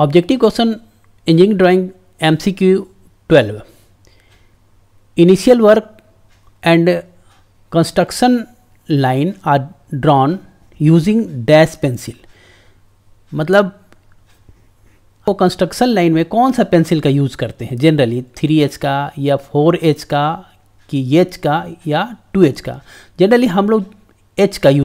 objective question engineering drawing M C Q twelve initial work and construction line are drawn using dash pencil मतलब वो construction line में कौन सा pencil का use करते हैं जनरली थ्री एच का या फोर एच का कि एच का या टू एच का जनरली हम लोग एच का यूज